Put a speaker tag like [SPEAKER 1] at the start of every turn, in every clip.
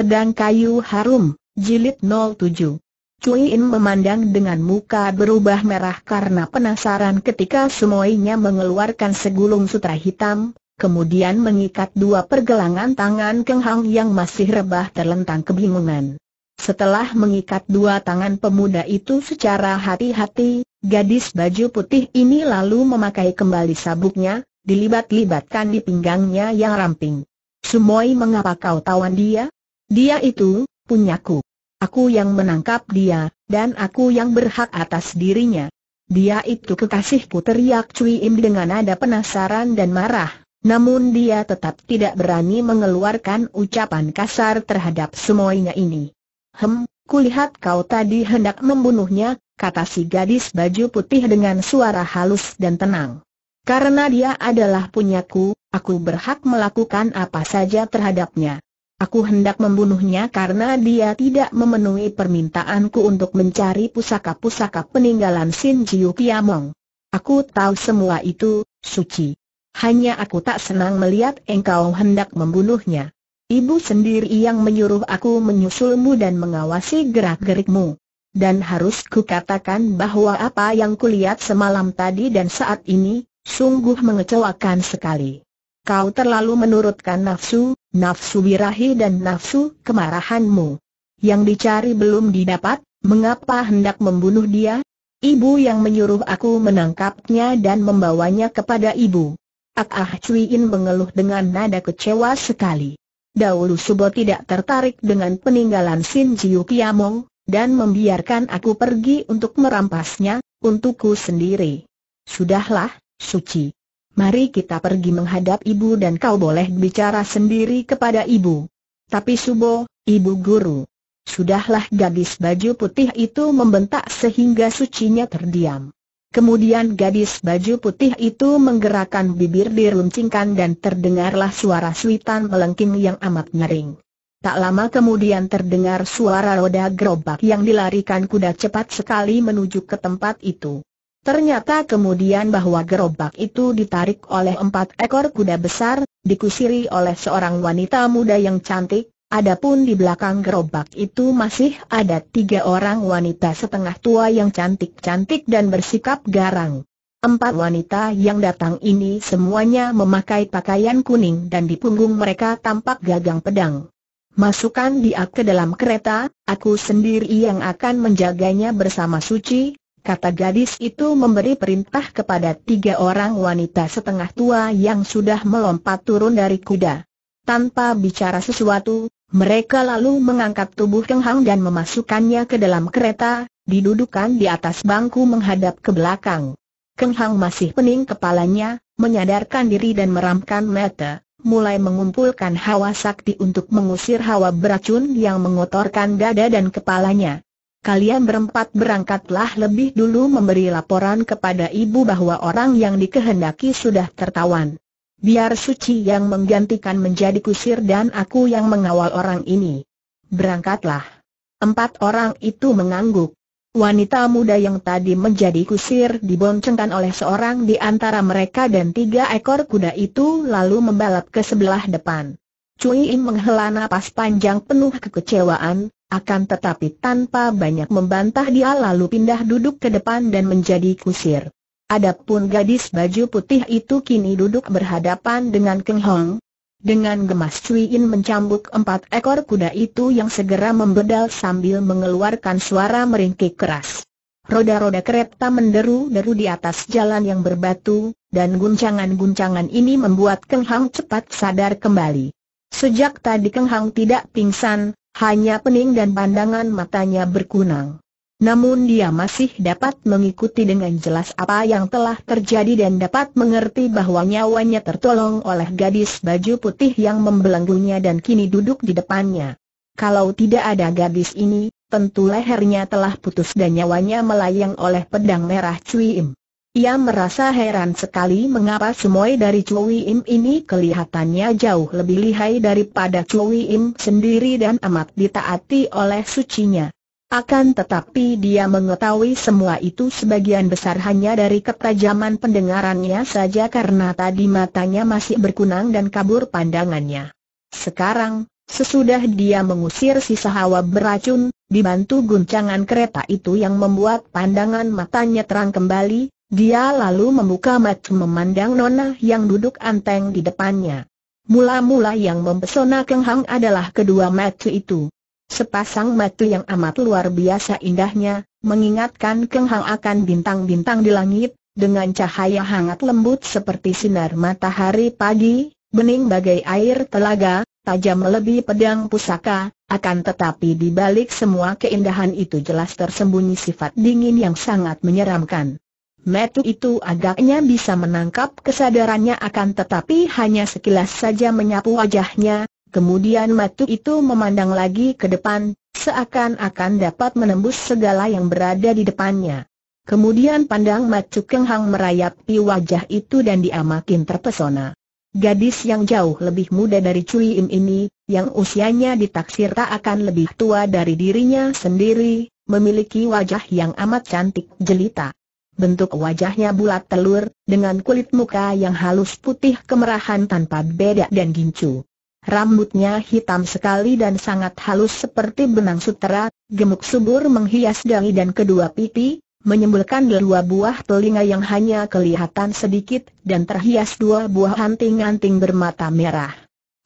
[SPEAKER 1] Pedang Kayu Harum, Jilid 07 Cui In memandang dengan muka berubah merah karena penasaran ketika semuanya mengeluarkan segulung sutra hitam, kemudian mengikat dua pergelangan tangan Keng Hang yang masih rebah terlentang kebingungan. Setelah mengikat dua tangan pemuda itu secara hati-hati, gadis baju putih ini lalu memakai kembali sabuknya, dilibat-libatkan di pinggangnya yang ramping. Sumoi mengapa kau tawan dia? Dia itu, punyaku. Aku yang menangkap dia, dan aku yang berhak atas dirinya. Dia itu kekasihku teriak Cui Im dengan nada penasaran dan marah. Namun dia tetap tidak berani mengeluarkan ucapan kasar terhadap semuanya ini. Hem, kulihat kau tadi hendak membunuhnya, kata si gadis baju putih dengan suara halus dan tenang. Karena dia adalah punyaku, aku berhak melakukan apa saja terhadapnya. Aku hendak membunuhnya karena dia tidak memenuhi permintaanku untuk mencari pusaka-pusaka peninggalan Sin Jiu Piamong. Aku tahu semua itu, Suci. Hanya aku tak senang melihat engkau hendak membunuhnya. Ibu sendiri yang menyuruh aku menyusulmu dan mengawasi gerak-gerikmu. Dan harus kukatakan bahwa apa yang kulihat semalam tadi dan saat ini, sungguh mengecewakan sekali. Kau terlalu menurutkan nafsu, nafsu birahi dan nafsu kemarahanmu. Yang dicari belum didapat, mengapa hendak membunuh dia? Ibu yang menyuruh aku menangkapnya dan membawanya kepada ibu. Ak Ah Cuiin mengeluh dengan nada kecewa sekali. Dahulu Subo tidak tertarik dengan peninggalan Sin Jiu dan membiarkan aku pergi untuk merampasnya, untukku sendiri. Sudahlah, Suci. Mari kita pergi menghadap ibu dan kau boleh bicara sendiri kepada ibu. Tapi Subo, ibu guru. Sudahlah gadis baju putih itu membentak sehingga sucinya terdiam. Kemudian gadis baju putih itu menggerakkan bibir diruncingkan dan terdengarlah suara suitan melengking yang amat ngering. Tak lama kemudian terdengar suara roda gerobak yang dilarikan kuda cepat sekali menuju ke tempat itu. Ternyata kemudian bahwa gerobak itu ditarik oleh empat ekor kuda besar, dikusiri oleh seorang wanita muda yang cantik, adapun di belakang gerobak itu masih ada tiga orang wanita setengah tua yang cantik-cantik dan bersikap garang. Empat wanita yang datang ini semuanya memakai pakaian kuning dan di punggung mereka tampak gagang pedang. Masukkan dia ke dalam kereta, aku sendiri yang akan menjaganya bersama Suci, kata gadis itu memberi perintah kepada tiga orang wanita setengah tua yang sudah melompat turun dari kuda. Tanpa bicara sesuatu, mereka lalu mengangkat tubuh Kenghang dan memasukkannya ke dalam kereta, didudukan di atas bangku menghadap ke belakang. Kenghang masih pening kepalanya, menyadarkan diri dan meramkan mata, mulai mengumpulkan hawa sakti untuk mengusir hawa beracun yang mengotorkan dada dan kepalanya kalian berempat berangkatlah lebih dulu memberi laporan kepada ibu bahwa orang yang dikehendaki sudah tertawan. Biar suci yang menggantikan menjadi kusir dan aku yang mengawal orang ini. Berangkatlah. Empat orang itu mengangguk. Wanita muda yang tadi menjadi kusir diboncengkan oleh seorang di antara mereka dan tiga ekor kuda itu lalu membalap ke sebelah depan. Cui Im menghela napas panjang penuh kekecewaan, akan tetapi tanpa banyak membantah dia lalu pindah duduk ke depan dan menjadi kusir. Adapun gadis baju putih itu kini duduk berhadapan dengan Keng Hong. Dengan gemas Cui In mencambuk empat ekor kuda itu yang segera membedal sambil mengeluarkan suara meringkik keras. Roda-roda kereta menderu-deru di atas jalan yang berbatu, dan guncangan-guncangan ini membuat Keng hong cepat sadar kembali. Sejak tadi Keng hong tidak pingsan, hanya pening dan pandangan matanya berkunang. Namun dia masih dapat mengikuti dengan jelas apa yang telah terjadi dan dapat mengerti bahwa nyawanya tertolong oleh gadis baju putih yang membelenggunya dan kini duduk di depannya. Kalau tidak ada gadis ini, tentu lehernya telah putus dan nyawanya melayang oleh pedang merah Cui Im. Ia merasa heran sekali mengapa semua dari Chui Im ini kelihatannya jauh lebih lihai daripada Chui Im sendiri dan amat ditaati oleh sucinya. Akan tetapi dia mengetahui semua itu sebagian besar hanya dari ketajaman pendengarannya saja karena tadi matanya masih berkunang dan kabur pandangannya. Sekarang, sesudah dia mengusir sisa hawa beracun, dibantu guncangan kereta itu yang membuat pandangan matanya terang kembali, dia lalu membuka mata memandang Nona yang duduk anteng di depannya. Mula-mula yang mempesona Keng Hang adalah kedua mata itu. Sepasang mata yang amat luar biasa indahnya, mengingatkan Keng Hang akan bintang-bintang di langit, dengan cahaya hangat lembut seperti sinar matahari pagi, bening bagai air telaga, tajam lebih pedang pusaka, akan tetapi di balik semua keindahan itu jelas tersembunyi sifat dingin yang sangat menyeramkan. Metu itu agaknya bisa menangkap kesadarannya akan tetapi hanya sekilas saja menyapu wajahnya, kemudian Metu itu memandang lagi ke depan, seakan-akan dapat menembus segala yang berada di depannya. Kemudian pandang Metu Keng Hang merayapi wajah itu dan dia makin terpesona. Gadis yang jauh lebih muda dari Cui Im ini, yang usianya ditaksir tak akan lebih tua dari dirinya sendiri, memiliki wajah yang amat cantik jelita bentuk wajahnya bulat telur, dengan kulit muka yang halus putih kemerahan tanpa beda dan gincu. Rambutnya hitam sekali dan sangat halus seperti benang sutera, gemuk subur menghias dahi dan kedua pipi, menyembulkan dua buah telinga yang hanya kelihatan sedikit dan terhias dua buah anting-anting bermata merah.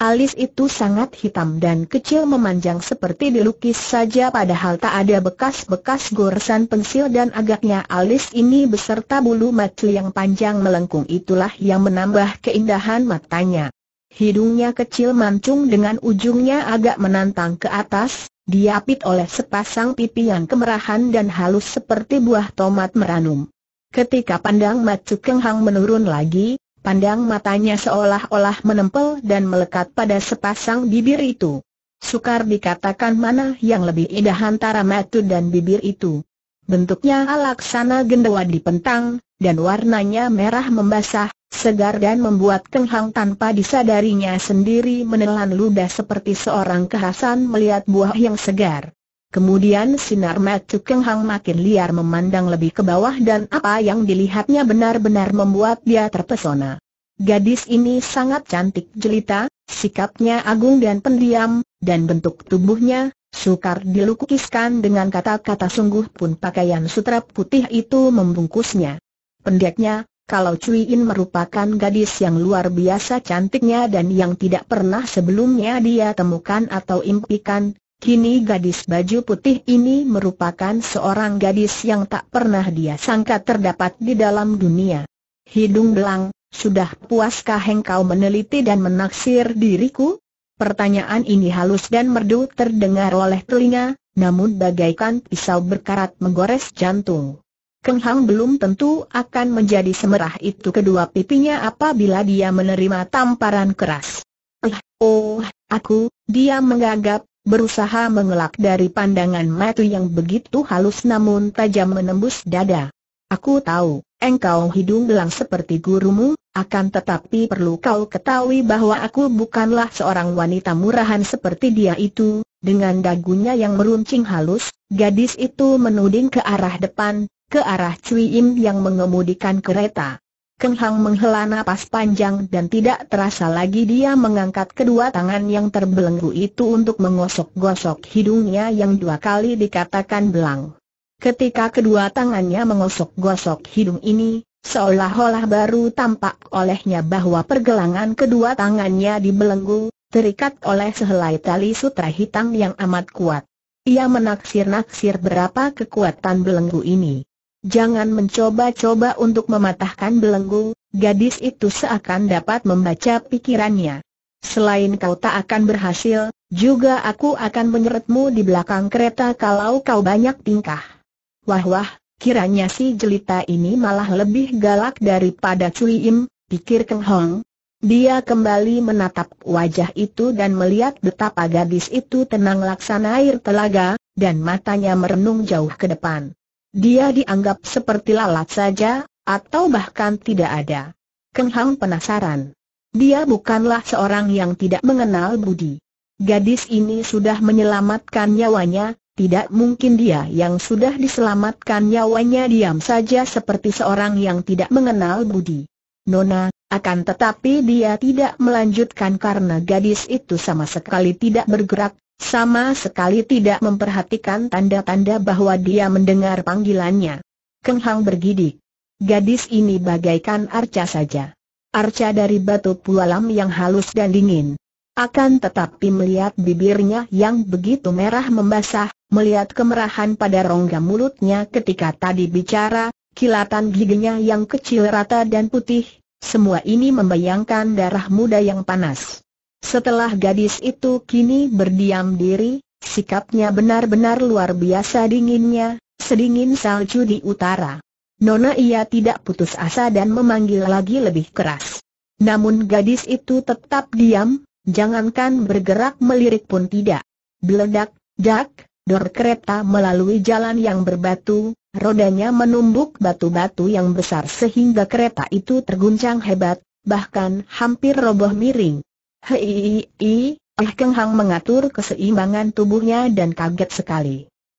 [SPEAKER 1] Alis itu sangat hitam dan kecil memanjang seperti dilukis saja padahal tak ada bekas-bekas goresan pensil dan agaknya alis ini beserta bulu mata yang panjang melengkung itulah yang menambah keindahan matanya. Hidungnya kecil mancung dengan ujungnya agak menantang ke atas, diapit oleh sepasang pipi yang kemerahan dan halus seperti buah tomat meranum. Ketika pandang matu kenghang menurun lagi, Pandang matanya seolah-olah menempel dan melekat pada sepasang bibir itu. Sukar dikatakan mana yang lebih indah antara mata dan bibir itu. Bentuknya laksana gendewa pentang, dan warnanya merah membasah, segar dan membuat kenghang tanpa disadarinya sendiri menelan ludah seperti seorang kehasan melihat buah yang segar. Kemudian sinar mata Keng Hang makin liar memandang lebih ke bawah dan apa yang dilihatnya benar-benar membuat dia terpesona. Gadis ini sangat cantik jelita, sikapnya agung dan pendiam, dan bentuk tubuhnya, sukar dilukiskan dengan kata-kata sungguh pun pakaian sutra putih itu membungkusnya. Pendeknya, kalau Cui In merupakan gadis yang luar biasa cantiknya dan yang tidak pernah sebelumnya dia temukan atau impikan, Kini gadis baju putih ini merupakan seorang gadis yang tak pernah dia sangka terdapat di dalam dunia. Hidung belang, sudah puaskah engkau meneliti dan menaksir diriku? Pertanyaan ini halus dan merdu terdengar oleh telinga, namun bagaikan pisau berkarat menggores jantung. Keng Hang belum tentu akan menjadi semerah itu kedua pipinya apabila dia menerima tamparan keras. Eh, oh, aku, dia menggagap, berusaha mengelak dari pandangan mata yang begitu halus namun tajam menembus dada. Aku tahu, engkau hidung belang seperti gurumu, akan tetapi perlu kau ketahui bahwa aku bukanlah seorang wanita murahan seperti dia itu. Dengan dagunya yang meruncing halus, gadis itu menuding ke arah depan, ke arah Cui Im yang mengemudikan kereta. Keng Hang menghela napas panjang dan tidak terasa lagi dia mengangkat kedua tangan yang terbelenggu itu untuk mengosok-gosok hidungnya yang dua kali dikatakan belang. Ketika kedua tangannya mengosok-gosok hidung ini, seolah-olah baru tampak olehnya bahwa pergelangan kedua tangannya dibelenggu, terikat oleh sehelai tali sutra hitam yang amat kuat. Ia menaksir-naksir berapa kekuatan belenggu ini. Jangan mencoba-coba untuk mematahkan belenggu, gadis itu seakan dapat membaca pikirannya. Selain kau tak akan berhasil, juga aku akan menyeretmu di belakang kereta kalau kau banyak tingkah. Wah wah, kiranya si jelita ini malah lebih galak daripada Cui Im, pikir Keng Hong. Dia kembali menatap wajah itu dan melihat betapa gadis itu tenang laksana air telaga, dan matanya merenung jauh ke depan. Dia dianggap seperti lalat saja, atau bahkan tidak ada. Keng Hang penasaran. Dia bukanlah seorang yang tidak mengenal budi. Gadis ini sudah menyelamatkan nyawanya, tidak mungkin dia yang sudah diselamatkan nyawanya diam saja seperti seorang yang tidak mengenal budi. Nona, akan tetapi dia tidak melanjutkan karena gadis itu sama sekali tidak bergerak, sama sekali tidak memperhatikan tanda-tanda bahwa dia mendengar panggilannya. Keng Hang bergidik. Gadis ini bagaikan arca saja. Arca dari batu pualam yang halus dan dingin. Akan tetapi melihat bibirnya yang begitu merah membasah, melihat kemerahan pada rongga mulutnya ketika tadi bicara, kilatan giginya yang kecil rata dan putih, semua ini membayangkan darah muda yang panas. Setelah gadis itu kini berdiam diri, sikapnya benar-benar luar biasa dinginnya, sedingin salju di utara. Nona ia tidak putus asa dan memanggil lagi lebih keras. Namun gadis itu tetap diam, jangankan bergerak melirik pun tidak. Beledak, dak, dor kereta melalui jalan yang berbatu, rodanya menumbuk batu-batu yang besar sehingga kereta itu terguncang hebat, bahkan hampir roboh miring. Hei, i, eh Keng Hang mengatur keseimbangan tubuhnya dan kaget sekali.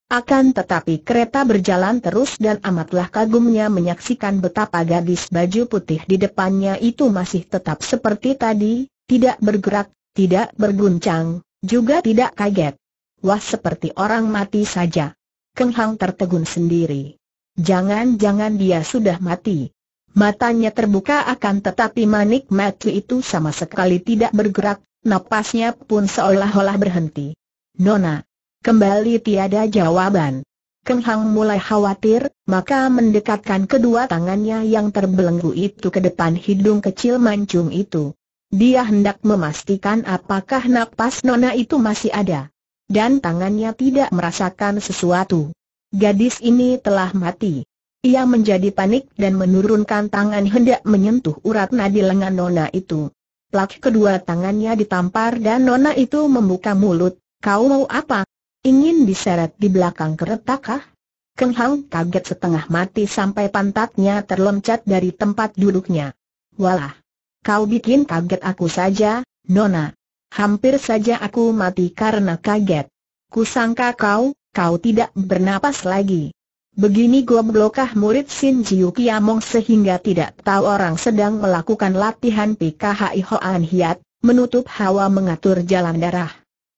[SPEAKER 1] Akan tetapi kereta berjalan terus dan amatlah kagumnya menyaksikan betapa gadis baju putih di depannya itu masih tetap seperti tadi, tidak bergerak, tidak berguncang, juga tidak kaget. Wah seperti orang mati saja. Keng Hang tertegun sendiri. Jangan-jangan dia sudah mati. Matanya terbuka akan tetapi Manik Matu itu sama sekali tidak bergerak, napasnya pun seolah-olah berhenti. Nona, kembali tiada jawaban. Keng Hang mulai khawatir, maka mendekatkan kedua tangannya yang terbelenggu itu ke depan hidung kecil mancung itu. Dia hendak memastikan apakah napas Nona itu masih ada. Dan tangannya tidak merasakan sesuatu. Gadis ini telah mati. Ia menjadi panik dan menurunkan tangan hendak menyentuh urat nadi lengan Nona itu. Plak kedua tangannya ditampar dan Nona itu membuka mulut. Kau mau apa? Ingin diseret di belakang keretakah? kah? Keng Hang kaget setengah mati sampai pantatnya terloncat dari tempat duduknya. Walah! Kau bikin kaget aku saja, Nona. Hampir saja aku mati karena kaget. Kusangka kau, kau tidak bernapas lagi. Begini goblokah murid Sin Jiu Kiamong sehingga tidak tahu orang sedang melakukan latihan PKHI Hoan Hiat, menutup hawa mengatur jalan darah.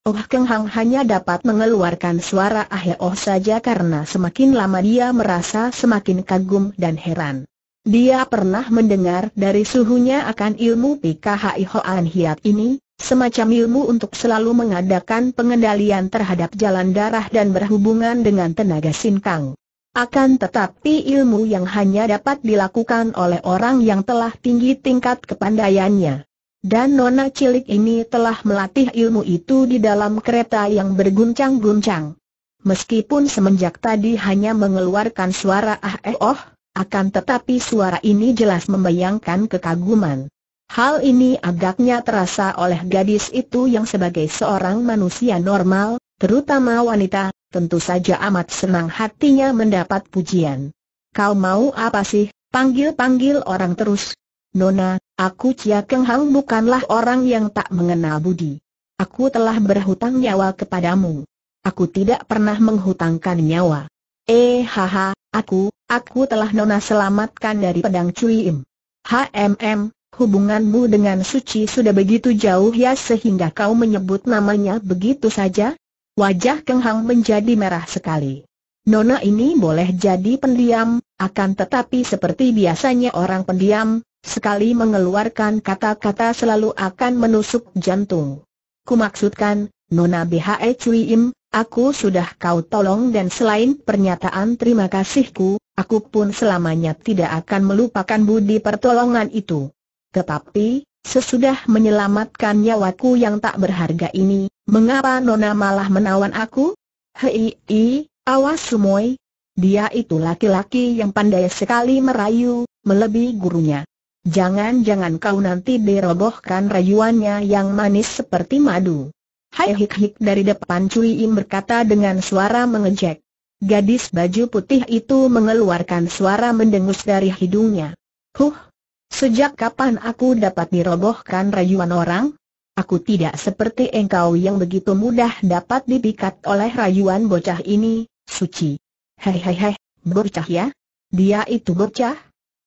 [SPEAKER 1] Oh Keng Hang hanya dapat mengeluarkan suara ah oh saja karena semakin lama dia merasa semakin kagum dan heran. Dia pernah mendengar dari suhunya akan ilmu PKHI Hoan Hiat ini, semacam ilmu untuk selalu mengadakan pengendalian terhadap jalan darah dan berhubungan dengan tenaga sin kang. Akan tetapi ilmu yang hanya dapat dilakukan oleh orang yang telah tinggi tingkat kepandaiannya. Dan nona cilik ini telah melatih ilmu itu di dalam kereta yang berguncang-guncang. Meskipun semenjak tadi hanya mengeluarkan suara ah eh oh, akan tetapi suara ini jelas membayangkan kekaguman. Hal ini agaknya terasa oleh gadis itu yang sebagai seorang manusia normal, terutama wanita, tentu saja amat senang hatinya mendapat pujian. Kau mau apa sih? Panggil-panggil orang terus. Nona, aku Cia Keng Hang bukanlah orang yang tak mengenal budi. Aku telah berhutang nyawa kepadamu. Aku tidak pernah menghutangkan nyawa. Eh haha, aku, aku telah Nona selamatkan dari pedang Cui Im. HMM, hubunganmu dengan Suci sudah begitu jauh ya sehingga kau menyebut namanya begitu saja? Wajah Keng Hang menjadi merah sekali. Nona ini boleh jadi pendiam, akan tetapi seperti biasanya orang pendiam, sekali mengeluarkan kata-kata selalu akan menusuk jantung. Ku maksudkan, Nona BHE Cui Im, aku sudah kau tolong dan selain pernyataan terima kasihku, aku pun selamanya tidak akan melupakan budi pertolongan itu. Tetapi, Sesudah menyelamatkan nyawaku yang tak berharga ini, mengapa Nona malah menawan aku? Hei, i, awas semua! Dia itu laki-laki yang pandai sekali merayu, melebihi gurunya. Jangan-jangan kau nanti dirobohkan rayuannya yang manis seperti madu. Hai hik-hik dari depan Cui Im berkata dengan suara mengejek. Gadis baju putih itu mengeluarkan suara mendengus dari hidungnya. Huh, Sejak kapan aku dapat dirobohkan rayuan orang? Aku tidak seperti engkau yang begitu mudah dapat dipikat oleh rayuan bocah ini, suci. Hei hei hei, bocah ya? Dia itu bocah?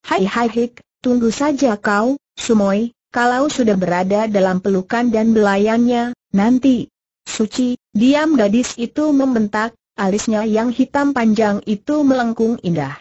[SPEAKER 1] Hai hai hik, tunggu saja kau, Sumoy, kalau sudah berada dalam pelukan dan belayannya, nanti. Suci, diam gadis itu membentak, alisnya yang hitam panjang itu melengkung indah.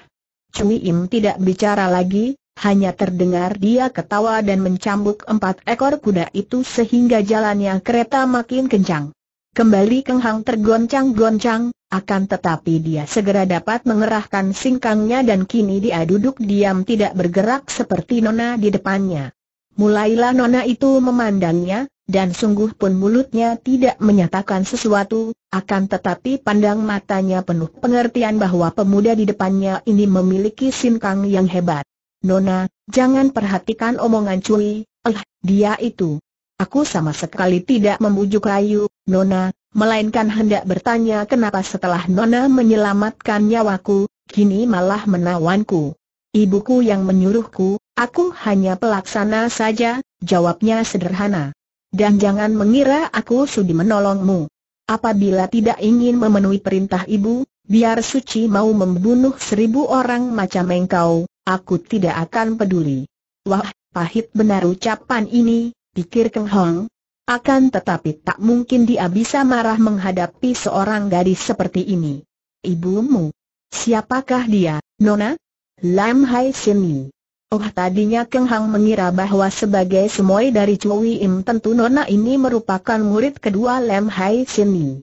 [SPEAKER 1] Cui Im tidak bicara lagi, hanya terdengar dia ketawa dan mencambuk empat ekor kuda itu sehingga jalannya kereta makin kencang. Kembali Keng Hang tergoncang-goncang, akan tetapi dia segera dapat mengerahkan singkangnya dan kini dia duduk diam tidak bergerak seperti Nona di depannya. Mulailah Nona itu memandangnya, dan sungguh pun mulutnya tidak menyatakan sesuatu, akan tetapi pandang matanya penuh pengertian bahwa pemuda di depannya ini memiliki singkang yang hebat. Nona, jangan perhatikan omongan Cui, eh, dia itu. Aku sama sekali tidak membujuk Ayu, Nona, melainkan hendak bertanya kenapa setelah Nona menyelamatkan nyawaku, kini malah menawanku. Ibuku yang menyuruhku, aku hanya pelaksana saja, jawabnya sederhana. Dan jangan mengira aku sudi menolongmu. Apabila tidak ingin memenuhi perintah ibu, biar suci mau membunuh seribu orang macam engkau, Aku tidak akan peduli. Wah, pahit benar ucapan ini, pikir Keng Hong. Akan tetapi tak mungkin dia bisa marah menghadapi seorang gadis seperti ini. Ibumu. Siapakah dia, Nona? Lam Hai Seni. Oh tadinya Keng Hang mengira bahwa sebagai semuai dari Cui Im tentu Nona ini merupakan murid kedua Lam Hai Seni.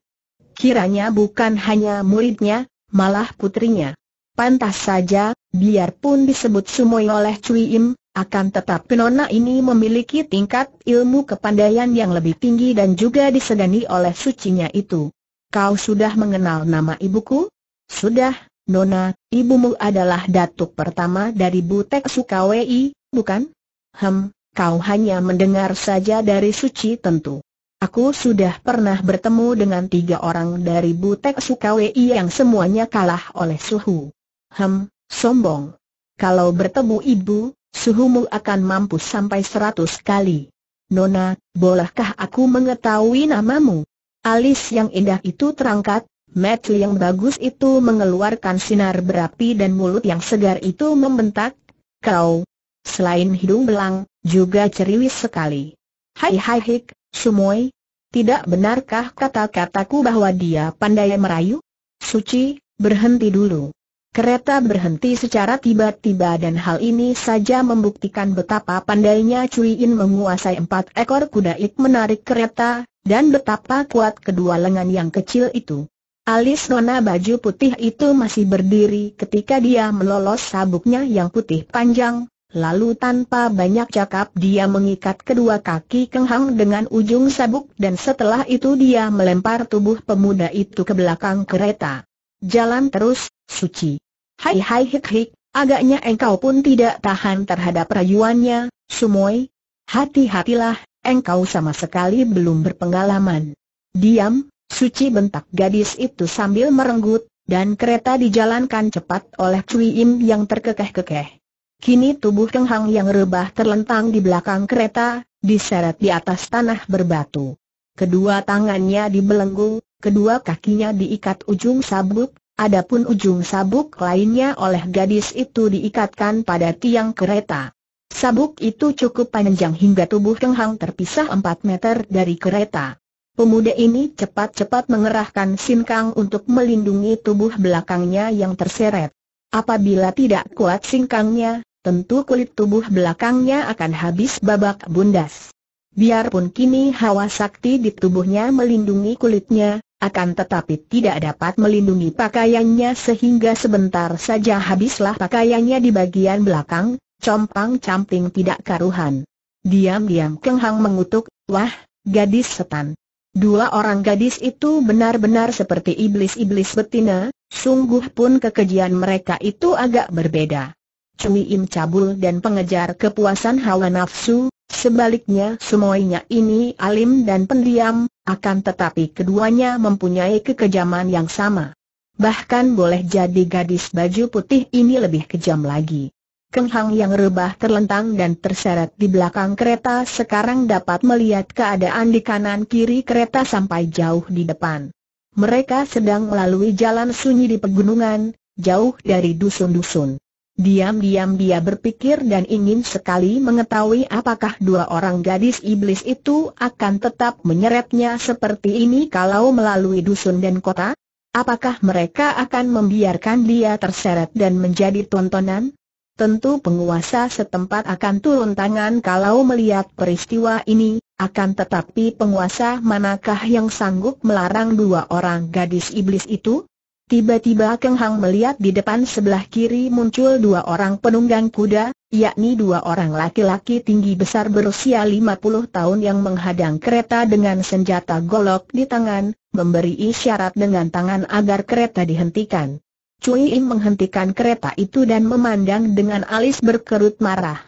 [SPEAKER 1] Kiranya bukan hanya muridnya, malah putrinya. Pantas saja, biarpun disebut sumoi oleh Cui Im, akan tetap penona ini memiliki tingkat ilmu kepandaian yang lebih tinggi dan juga disegani oleh sucinya itu. Kau sudah mengenal nama ibuku? Sudah, Nona, ibumu adalah datuk pertama dari Butek Sukawei, bukan? Hem, kau hanya mendengar saja dari suci tentu. Aku sudah pernah bertemu dengan tiga orang dari Butek Sukawi yang semuanya kalah oleh suhu. Hem, sombong. Kalau bertemu ibu, suhumu akan mampu sampai seratus kali. Nona, bolehkah aku mengetahui namamu? Alis yang indah itu terangkat, mata yang bagus itu mengeluarkan sinar berapi dan mulut yang segar itu membentak, kau. Selain hidung belang, juga ceriwis sekali. Hai hai hik, sumoy. Tidak benarkah kata-kataku bahwa dia pandai merayu? Suci, berhenti dulu. Kereta berhenti secara tiba-tiba dan hal ini saja membuktikan betapa pandainya Cui In menguasai empat ekor kuda ik menarik kereta, dan betapa kuat kedua lengan yang kecil itu. Alis nona baju putih itu masih berdiri ketika dia melolos sabuknya yang putih panjang, lalu tanpa banyak cakap dia mengikat kedua kaki kenghang dengan ujung sabuk dan setelah itu dia melempar tubuh pemuda itu ke belakang kereta. Jalan terus, suci. Hai hai hik hik, agaknya engkau pun tidak tahan terhadap rayuannya, Sumoy. Hati-hatilah, engkau sama sekali belum berpengalaman. Diam, suci bentak gadis itu sambil merenggut, dan kereta dijalankan cepat oleh Cui Im yang terkekeh-kekeh. Kini tubuh kenghang yang rebah terlentang di belakang kereta, diseret di atas tanah berbatu. Kedua tangannya dibelenggu, kedua kakinya diikat ujung sabuk, Adapun ujung sabuk lainnya oleh gadis itu diikatkan pada tiang kereta. Sabuk itu cukup panjang hingga tubuh Keng Hang terpisah 4 meter dari kereta. Pemuda ini cepat-cepat mengerahkan Kang untuk melindungi tubuh belakangnya yang terseret. Apabila tidak kuat Kangnya, tentu kulit tubuh belakangnya akan habis babak bundas. Biarpun kini hawa sakti di tubuhnya melindungi kulitnya, akan tetapi tidak dapat melindungi pakaiannya sehingga sebentar saja habislah pakaiannya di bagian belakang, compang-camping tidak karuhan. Diam-diam Keng Hang mengutuk, wah, gadis setan. Dua orang gadis itu benar-benar seperti iblis-iblis betina, sungguh pun kekejian mereka itu agak berbeda. Cui Im Cabul dan pengejar kepuasan hawa nafsu, Sebaliknya semuanya ini alim dan pendiam, akan tetapi keduanya mempunyai kekejaman yang sama. Bahkan boleh jadi gadis baju putih ini lebih kejam lagi. Kenghang yang rebah terlentang dan terseret di belakang kereta sekarang dapat melihat keadaan di kanan kiri kereta sampai jauh di depan. Mereka sedang melalui jalan sunyi di pegunungan, jauh dari dusun-dusun. Diam-diam dia berpikir dan ingin sekali mengetahui apakah dua orang gadis iblis itu akan tetap menyeretnya seperti ini kalau melalui dusun dan kota? Apakah mereka akan membiarkan dia terseret dan menjadi tontonan? Tentu penguasa setempat akan turun tangan kalau melihat peristiwa ini, akan tetapi penguasa manakah yang sanggup melarang dua orang gadis iblis itu? Tiba-tiba Keng Hang melihat di depan sebelah kiri muncul dua orang penunggang kuda, yakni dua orang laki-laki tinggi besar berusia 50 tahun yang menghadang kereta dengan senjata golok di tangan, memberi isyarat dengan tangan agar kereta dihentikan. Cui Im menghentikan kereta itu dan memandang dengan alis berkerut marah.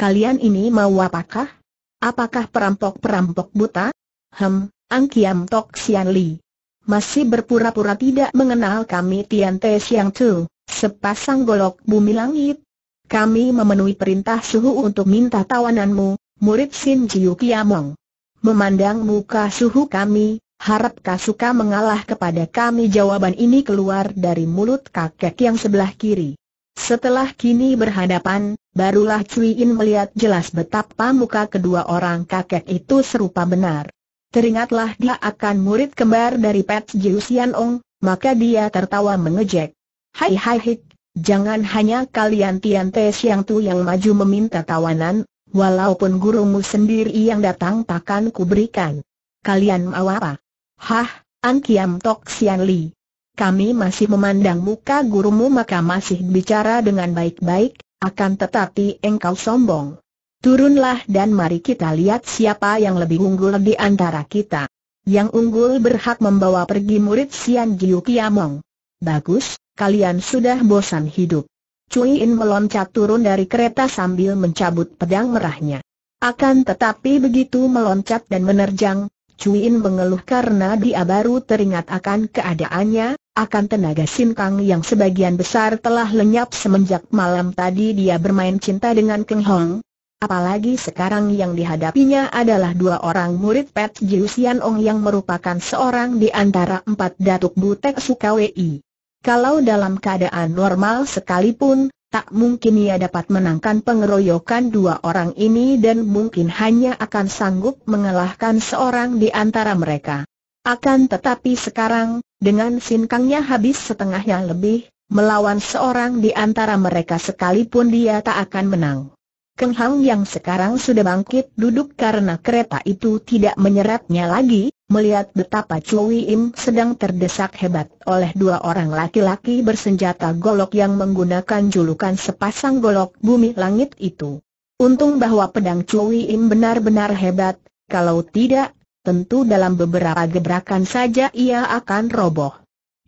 [SPEAKER 1] Kalian ini mau apakah? Apakah perampok-perampok buta? Hem, Angkiam Tok Sian Li masih berpura-pura tidak mengenal kami Tian Te Siang Tu, sepasang golok bumi langit. Kami memenuhi perintah suhu untuk minta tawananmu, murid Sin Jiu Kiamong. Memandang muka suhu kami, harap Kasuka mengalah kepada kami jawaban ini keluar dari mulut kakek yang sebelah kiri. Setelah kini berhadapan, barulah Cui In melihat jelas betapa muka kedua orang kakek itu serupa benar teringatlah dia akan murid kembar dari Pet Jiu Sian Ong, maka dia tertawa mengejek. Hai hai hik, jangan hanya kalian Tian Te Siang Tu yang maju meminta tawanan, walaupun gurumu sendiri yang datang takkan kuberikan. Kalian mau apa? Hah, An Kiam Tok Sian Li. Kami masih memandang muka gurumu maka masih bicara dengan baik-baik, akan tetapi engkau sombong. Turunlah dan mari kita lihat siapa yang lebih unggul di antara kita. Yang unggul berhak membawa pergi murid Sian Jiu Kiamong. Bagus, kalian sudah bosan hidup. Cui In meloncat turun dari kereta sambil mencabut pedang merahnya. Akan tetapi begitu meloncat dan menerjang, Cui In mengeluh karena dia baru teringat akan keadaannya, akan tenaga Sinkang yang sebagian besar telah lenyap semenjak malam tadi dia bermain cinta dengan Keng Hong, Apalagi sekarang yang dihadapinya adalah dua orang murid Pet Jiusian Ong yang merupakan seorang di antara empat datuk Butek Sukawi. Kalau dalam keadaan normal sekalipun, tak mungkin ia dapat menangkan pengeroyokan dua orang ini dan mungkin hanya akan sanggup mengalahkan seorang di antara mereka. Akan tetapi sekarang, dengan sinkangnya habis setengah yang lebih, melawan seorang di antara mereka sekalipun dia tak akan menang. Keng Hang yang sekarang sudah bangkit duduk karena kereta itu tidak menyeratnya lagi, melihat betapa Chui Im sedang terdesak hebat oleh dua orang laki-laki bersenjata golok yang menggunakan julukan sepasang golok bumi langit itu. Untung bahwa pedang Chui Im benar-benar hebat, kalau tidak, tentu dalam beberapa gebrakan saja ia akan roboh.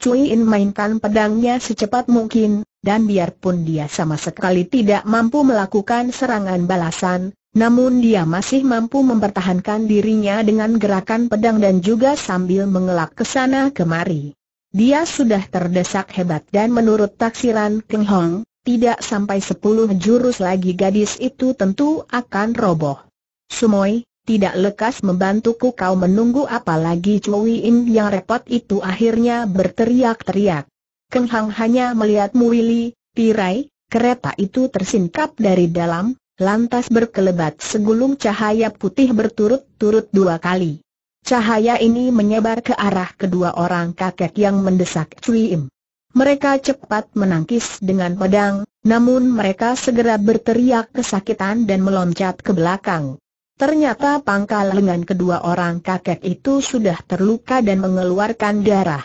[SPEAKER 1] Cui In mainkan pedangnya secepat mungkin, dan biarpun dia sama sekali tidak mampu melakukan serangan balasan, namun dia masih mampu mempertahankan dirinya dengan gerakan pedang dan juga sambil mengelak ke sana kemari. Dia sudah terdesak hebat dan menurut taksiran Keng Hong, tidak sampai sepuluh jurus lagi gadis itu tentu akan roboh. Sumoy, tidak lekas membantuku kau menunggu apalagi Chui Im yang repot itu akhirnya berteriak-teriak. Keng Hang hanya melihat Muili, tirai, kereta itu tersingkap dari dalam, lantas berkelebat segulung cahaya putih berturut-turut dua kali. Cahaya ini menyebar ke arah kedua orang kakek yang mendesak Cui Im. Mereka cepat menangkis dengan pedang, namun mereka segera berteriak kesakitan dan meloncat ke belakang. Ternyata pangkal lengan kedua orang kakek itu sudah terluka dan mengeluarkan darah.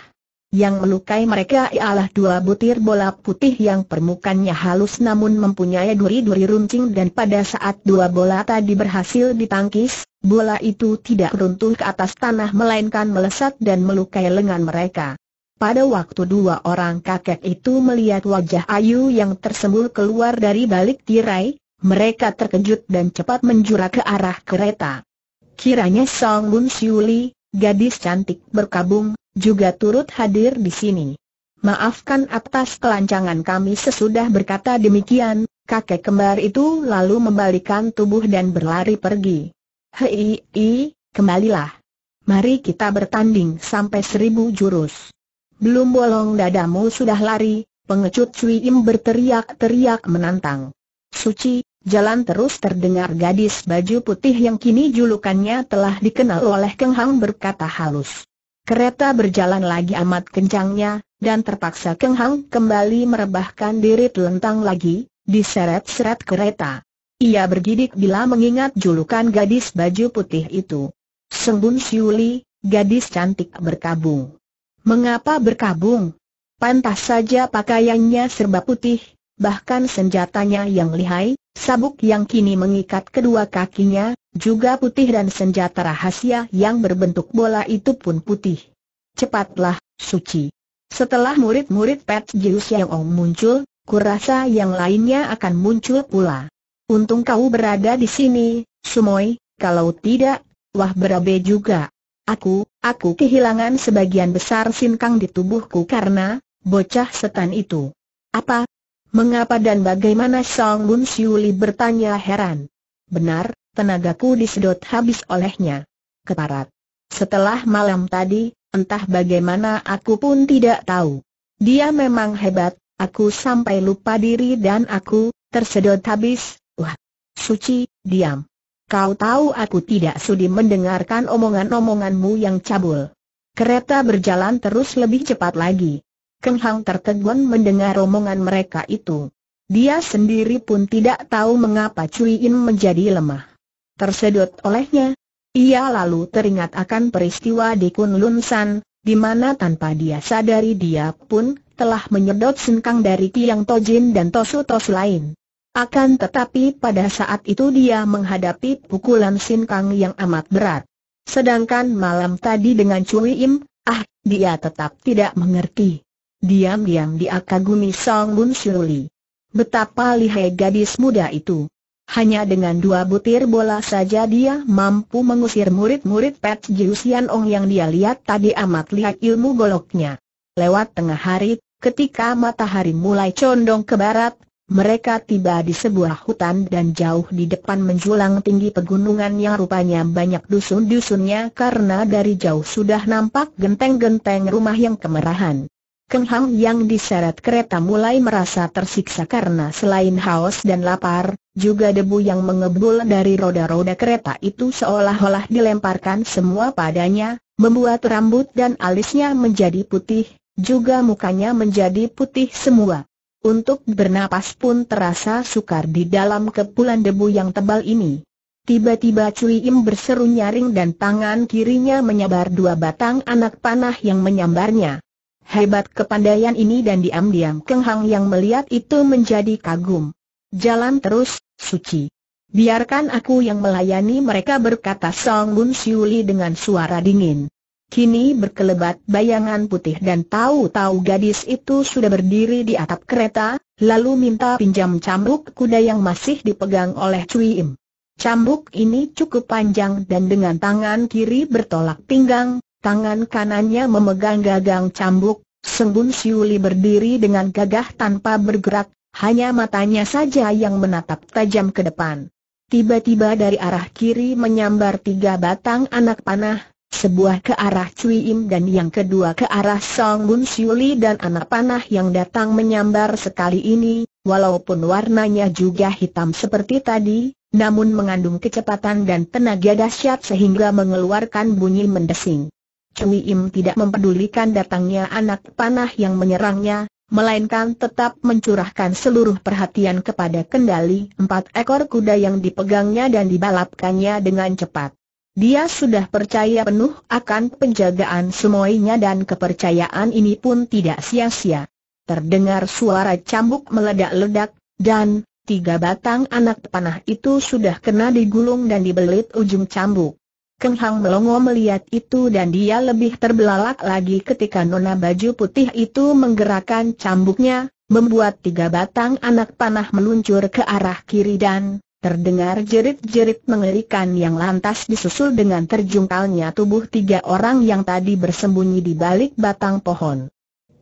[SPEAKER 1] Yang melukai mereka ialah dua butir bola putih yang permukanya halus namun mempunyai duri-duri runcing dan pada saat dua bola tadi berhasil ditangkis, bola itu tidak runtuh ke atas tanah melainkan melesat dan melukai lengan mereka. Pada waktu dua orang kakek itu melihat wajah Ayu yang tersembul keluar dari balik tirai, mereka terkejut dan cepat menjura ke arah kereta. Kiranya Song Bun Siuli, gadis cantik berkabung, juga turut hadir di sini. Maafkan atas kelancangan kami sesudah berkata demikian, kakek kembar itu lalu membalikan tubuh dan berlari pergi. Hei, kembalilah. Mari kita bertanding sampai seribu jurus. Belum bolong dadamu sudah lari, pengecut Cui Im berteriak-teriak menantang. Suci, jalan terus terdengar gadis baju putih yang kini julukannya telah dikenal oleh Keng Hang berkata halus. Kereta berjalan lagi amat kencangnya, dan terpaksa Keng Hang kembali merebahkan diri telentang lagi, diseret-seret kereta. Ia bergidik bila mengingat julukan gadis baju putih itu. Sembun Siuli, gadis cantik berkabung. Mengapa berkabung? Pantas saja pakaiannya serba putih, bahkan senjatanya yang lihai, sabuk yang kini mengikat kedua kakinya, juga putih dan senjata rahasia yang berbentuk bola itu pun putih. Cepatlah, suci. Setelah murid-murid Pet Jius yang Ong muncul, kurasa yang lainnya akan muncul pula. Untung kau berada di sini, Sumoy, kalau tidak, wah berabe juga. Aku, aku kehilangan sebagian besar sinkang di tubuhku karena bocah setan itu. Apa, Mengapa dan bagaimana Song Bun Siuli bertanya heran. Benar, tenagaku disedot habis olehnya. Keparat. Setelah malam tadi, entah bagaimana aku pun tidak tahu. Dia memang hebat, aku sampai lupa diri dan aku, tersedot habis, wah. Suci, diam. Kau tahu aku tidak sudi mendengarkan omongan-omonganmu yang cabul. Kereta berjalan terus lebih cepat lagi. Keng Hang tertegun mendengar omongan mereka itu. Dia sendiri pun tidak tahu mengapa Cui In menjadi lemah. Tersedot olehnya, ia lalu teringat akan peristiwa di Lun San, di mana tanpa dia sadari dia pun telah menyedot sengkang dari Tiang Tojin dan Tosu Tos lain. Akan tetapi pada saat itu dia menghadapi pukulan sinkang yang amat berat. Sedangkan malam tadi dengan Cui Im, ah, dia tetap tidak mengerti. Diam-diam dia kagumi Song Bun Siuli. Betapa lihai gadis muda itu. Hanya dengan dua butir bola saja dia mampu mengusir murid-murid Pet Jiusian Ong yang dia lihat tadi amat lihat ilmu goloknya. Lewat tengah hari, ketika matahari mulai condong ke barat, mereka tiba di sebuah hutan dan jauh di depan menjulang tinggi pegunungan yang rupanya banyak dusun-dusunnya karena dari jauh sudah nampak genteng-genteng rumah yang kemerahan. Keng Hang yang diseret kereta mulai merasa tersiksa karena selain haus dan lapar, juga debu yang mengebul dari roda-roda kereta itu seolah-olah dilemparkan semua padanya, membuat rambut dan alisnya menjadi putih, juga mukanya menjadi putih semua. Untuk bernapas pun terasa sukar di dalam kepulan debu yang tebal ini. Tiba-tiba Cui Im berseru nyaring dan tangan kirinya menyabar dua batang anak panah yang menyambarnya. Hebat kepandaian ini dan diam-diam Keng Hang yang melihat itu menjadi kagum. Jalan terus, suci. Biarkan aku yang melayani mereka berkata Song Bun Siuli dengan suara dingin. Kini berkelebat bayangan putih dan tahu-tahu gadis itu sudah berdiri di atap kereta, lalu minta pinjam cambuk kuda yang masih dipegang oleh Cui Im. Cambuk ini cukup panjang dan dengan tangan kiri bertolak pinggang, Tangan kanannya memegang gagang cambuk, Senggun Siuli berdiri dengan gagah tanpa bergerak, hanya matanya saja yang menatap tajam ke depan. Tiba-tiba dari arah kiri menyambar tiga batang anak panah, sebuah ke arah Cui Im dan yang kedua ke arah Song Bun Siuli dan anak panah yang datang menyambar sekali ini, walaupun warnanya juga hitam seperti tadi, namun mengandung kecepatan dan tenaga dahsyat sehingga mengeluarkan bunyi mendesing. Cui Im tidak mempedulikan datangnya anak panah yang menyerangnya, melainkan tetap mencurahkan seluruh perhatian kepada kendali empat ekor kuda yang dipegangnya dan dibalapkannya dengan cepat. Dia sudah percaya penuh akan penjagaan semuanya dan kepercayaan ini pun tidak sia-sia. Terdengar suara cambuk meledak-ledak, dan tiga batang anak panah itu sudah kena digulung dan dibelit ujung cambuk. Keng Hang melongo melihat itu dan dia lebih terbelalak lagi ketika nona baju putih itu menggerakkan cambuknya, membuat tiga batang anak panah meluncur ke arah kiri dan terdengar jerit-jerit mengerikan yang lantas disusul dengan terjungkalnya tubuh tiga orang yang tadi bersembunyi di balik batang pohon.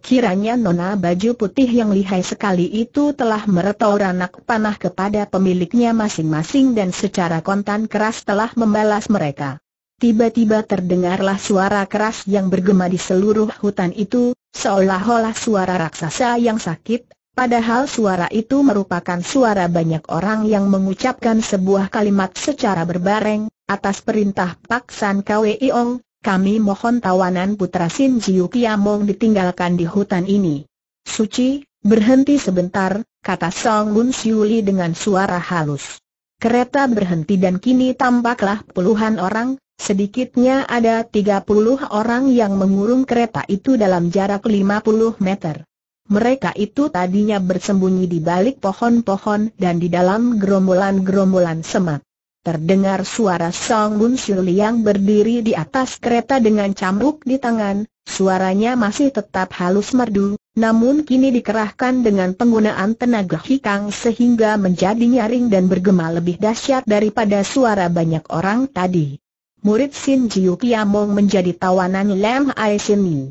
[SPEAKER 1] Kiranya nona baju putih yang lihai sekali itu telah meretor anak panah kepada pemiliknya masing-masing dan secara kontan keras telah membalas mereka. Tiba-tiba terdengarlah suara keras yang bergema di seluruh hutan itu, seolah-olah suara raksasa yang sakit, padahal suara itu merupakan suara banyak orang yang mengucapkan sebuah kalimat secara berbareng, atas perintah Pak San Kwe Iong, kami mohon tawanan putra Sin Jiu Kiamong ditinggalkan di hutan ini. Suci, berhenti sebentar, kata Song Lun Siuli dengan suara halus. Kereta berhenti dan kini tampaklah puluhan orang, Sedikitnya ada 30 orang yang mengurung kereta itu dalam jarak 50 meter. Mereka itu tadinya bersembunyi di balik pohon-pohon dan di dalam gerombolan-gerombolan semak. Terdengar suara Song Bun Sil yang berdiri di atas kereta dengan cambuk di tangan, suaranya masih tetap halus merdu, namun kini dikerahkan dengan penggunaan tenaga hikang sehingga menjadi nyaring dan bergema lebih dahsyat daripada suara banyak orang tadi murid Sin Jiu Piamong menjadi tawanan Lam Ai Sin Yu.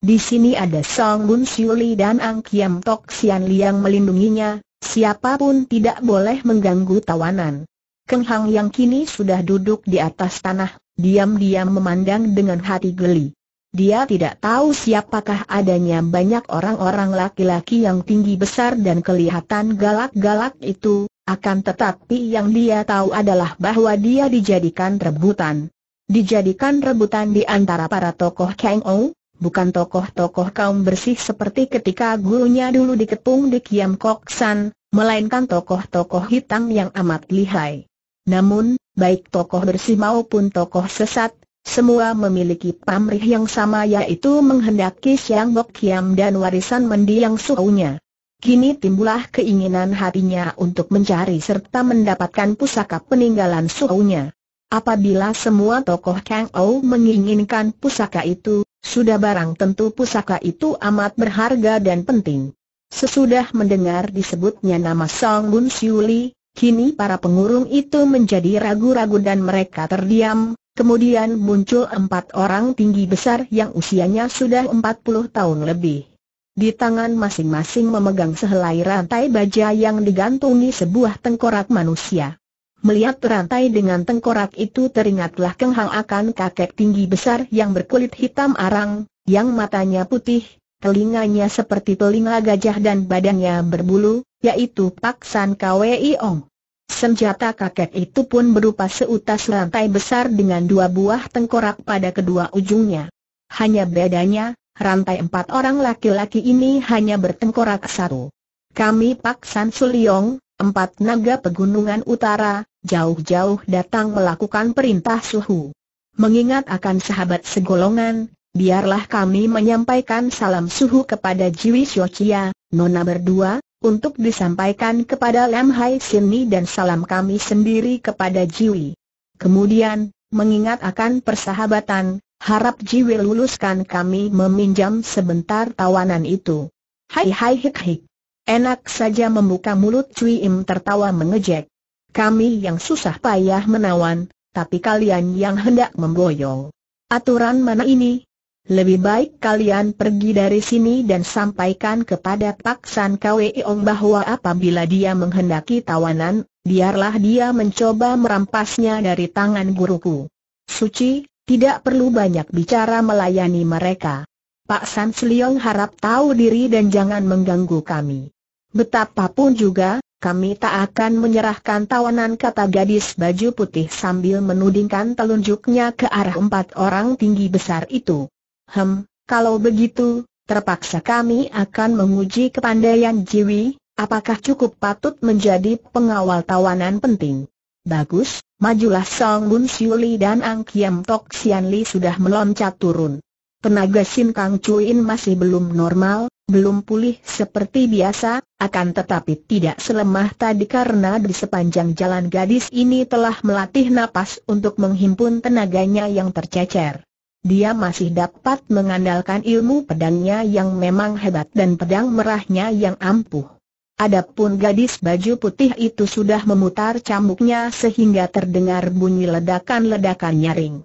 [SPEAKER 1] Di sini ada Song Bun Siuli dan Ang Kiam Tok Sian Liang melindunginya, siapapun tidak boleh mengganggu tawanan. Keng Hang yang kini sudah duduk di atas tanah, diam-diam memandang dengan hati geli. Dia tidak tahu siapakah adanya banyak orang-orang laki-laki yang tinggi besar dan kelihatan galak-galak itu, akan tetapi yang dia tahu adalah bahwa dia dijadikan rebutan. Dijadikan rebutan di antara para tokoh Kang Ou, bukan tokoh-tokoh kaum bersih seperti ketika gurunya dulu dikepung di Kiam Kok San, melainkan tokoh-tokoh hitam yang amat lihai. Namun, baik tokoh bersih maupun tokoh sesat, semua memiliki pamrih yang sama yaitu menghendaki Siang Bok Kiam dan warisan mendiang suhunya. Kini timbulah keinginan hatinya untuk mencari serta mendapatkan pusaka peninggalan suhunya. Apabila semua tokoh Kang Ou menginginkan pusaka itu, sudah barang tentu pusaka itu amat berharga dan penting. Sesudah mendengar disebutnya nama Song Bun Siuli, kini para pengurung itu menjadi ragu-ragu dan mereka terdiam, kemudian muncul empat orang tinggi besar yang usianya sudah 40 tahun lebih. Di tangan masing-masing memegang sehelai rantai baja yang digantungi sebuah tengkorak manusia. Melihat rantai dengan tengkorak itu teringatlah Keng Hang akan kakek tinggi besar yang berkulit hitam arang, yang matanya putih, telinganya seperti telinga gajah dan badannya berbulu, yaitu Pak San Kwei Ong. Senjata kakek itu pun berupa seutas rantai besar dengan dua buah tengkorak pada kedua ujungnya. Hanya bedanya, rantai empat orang laki-laki ini hanya bertengkorak satu. Kami Pak San Suliong, empat naga pegunungan utara, jauh-jauh datang melakukan perintah suhu. Mengingat akan sahabat segolongan, biarlah kami menyampaikan salam suhu kepada Jiwi Xiochia, Nona berdua, untuk disampaikan kepada Lam Hai Sini dan salam kami sendiri kepada Jiwi. Kemudian, mengingat akan persahabatan, harap Jiwi luluskan kami meminjam sebentar tawanan itu. Hai hai hik hik. Enak saja membuka mulut Cui Im tertawa mengejek. Kami yang susah payah menawan, tapi kalian yang hendak memboyong. Aturan mana ini? Lebih baik kalian pergi dari sini dan sampaikan kepada Pak San Kweong bahwa apabila dia menghendaki tawanan, biarlah dia mencoba merampasnya dari tangan guruku. Suci, tidak perlu banyak bicara melayani mereka. Pak Sam harap tahu diri dan jangan mengganggu kami. Betapapun juga, kami tak akan menyerahkan tawanan kata gadis baju putih sambil menudingkan telunjuknya ke arah empat orang tinggi besar itu. Hem, kalau begitu, terpaksa kami akan menguji kepandaian Jiwi, apakah cukup patut menjadi pengawal tawanan penting. Bagus, majulah Song Bun Siuli dan Ang Kiam Tok Sian Li sudah meloncat turun. Tenaga Sin Kang Chuin masih belum normal, belum pulih seperti biasa, akan tetapi tidak selemah tadi karena di sepanjang jalan gadis ini telah melatih napas untuk menghimpun tenaganya yang tercecer. Dia masih dapat mengandalkan ilmu pedangnya yang memang hebat dan pedang merahnya yang ampuh. Adapun gadis baju putih itu sudah memutar cambuknya sehingga terdengar bunyi ledakan-ledakan nyaring.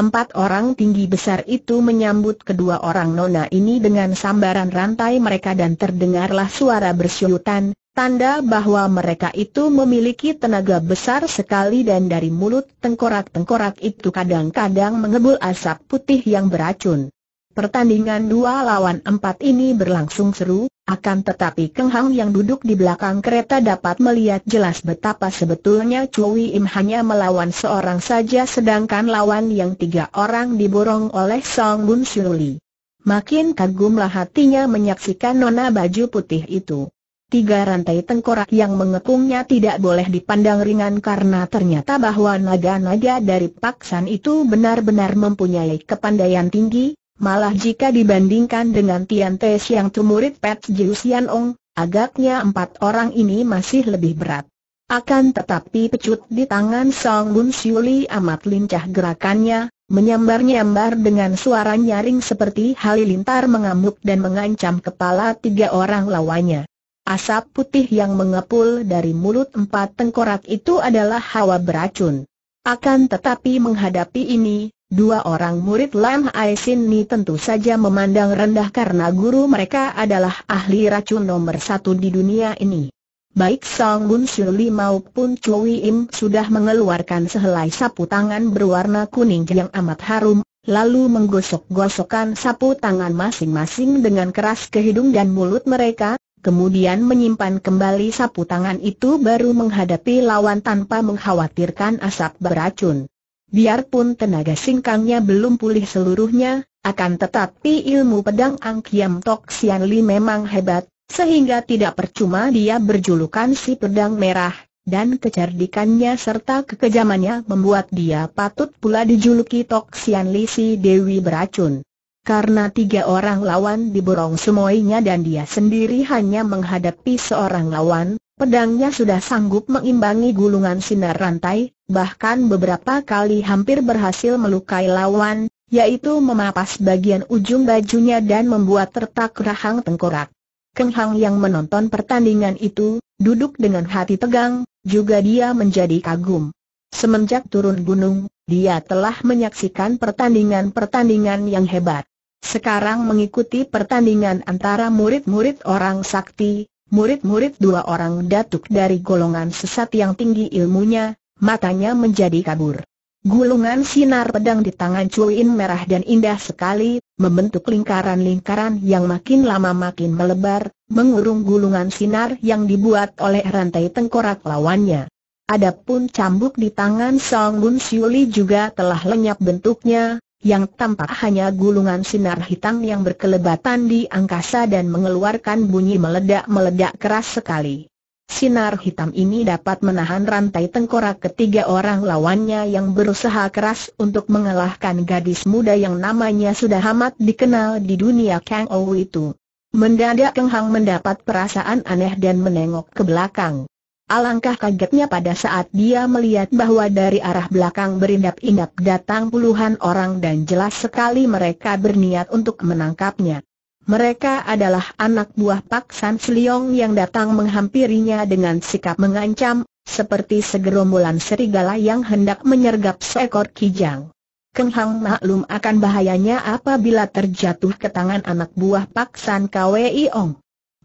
[SPEAKER 1] Empat orang tinggi besar itu menyambut kedua orang nona ini dengan sambaran rantai mereka dan terdengarlah suara bersyutan, tanda bahwa mereka itu memiliki tenaga besar sekali dan dari mulut tengkorak-tengkorak itu kadang-kadang mengebul asap putih yang beracun. Pertandingan dua lawan empat ini berlangsung seru, akan tetapi Keng Hang yang duduk di belakang kereta dapat melihat jelas betapa sebetulnya Chui Im hanya melawan seorang saja sedangkan lawan yang tiga orang diborong oleh Song Bun Shuli. Makin kagumlah hatinya menyaksikan nona baju putih itu. Tiga rantai tengkorak yang mengepungnya tidak boleh dipandang ringan karena ternyata bahwa naga-naga dari Paksan itu benar-benar mempunyai kepandaian tinggi, Malah jika dibandingkan dengan Tian Siang yang murid Pet Jiu Sian Ong, agaknya empat orang ini masih lebih berat. Akan tetapi pecut di tangan Song Bun Siuli amat lincah gerakannya, menyambar-nyambar dengan suara nyaring seperti halilintar mengamuk dan mengancam kepala tiga orang lawannya. Asap putih yang mengepul dari mulut empat tengkorak itu adalah hawa beracun. Akan tetapi menghadapi ini, Dua orang murid Lam Aisin Sin Ni tentu saja memandang rendah karena guru mereka adalah ahli racun nomor satu di dunia ini. Baik Song Bun Shuli maupun Chui Im sudah mengeluarkan sehelai sapu tangan berwarna kuning yang amat harum, lalu menggosok-gosokkan sapu tangan masing-masing dengan keras ke hidung dan mulut mereka, kemudian menyimpan kembali sapu tangan itu baru menghadapi lawan tanpa mengkhawatirkan asap beracun. Biarpun tenaga singkangnya belum pulih seluruhnya, akan tetapi ilmu pedang Angkiam Tok Sian Li memang hebat, sehingga tidak percuma dia berjulukan si pedang merah, dan kecerdikannya serta kekejamannya membuat dia patut pula dijuluki Tok Sian Li si Dewi Beracun. Karena tiga orang lawan diborong semuanya dan dia sendiri hanya menghadapi seorang lawan, Pedangnya sudah sanggup mengimbangi gulungan sinar rantai, bahkan beberapa kali hampir berhasil melukai lawan, yaitu memapas bagian ujung bajunya dan membuat tertak rahang tengkorak. Keng Hang yang menonton pertandingan itu, duduk dengan hati tegang, juga dia menjadi kagum. Semenjak turun gunung, dia telah menyaksikan pertandingan-pertandingan yang hebat. Sekarang mengikuti pertandingan antara murid-murid orang sakti, murid-murid dua orang datuk dari golongan sesat yang tinggi ilmunya, matanya menjadi kabur. Gulungan sinar pedang di tangan Cuiin merah dan indah sekali, membentuk lingkaran-lingkaran yang makin lama makin melebar, mengurung gulungan sinar yang dibuat oleh rantai tengkorak lawannya. Adapun cambuk di tangan Song Bun Siuli juga telah lenyap bentuknya, yang tampak hanya gulungan sinar hitam yang berkelebatan di angkasa dan mengeluarkan bunyi meledak-meledak keras sekali. Sinar hitam ini dapat menahan rantai tengkorak ketiga orang lawannya yang berusaha keras untuk mengalahkan gadis muda yang namanya sudah amat dikenal di dunia Kang Ou itu. Mendadak Keng Hang mendapat perasaan aneh dan menengok ke belakang. Alangkah kagetnya pada saat dia melihat bahwa dari arah belakang berindap-indap datang puluhan orang dan jelas sekali mereka berniat untuk menangkapnya. Mereka adalah anak buah Pak San Sliong yang datang menghampirinya dengan sikap mengancam, seperti segerombolan serigala yang hendak menyergap seekor kijang. Keng Hang maklum akan bahayanya apabila terjatuh ke tangan anak buah Pak San Kwei Ong.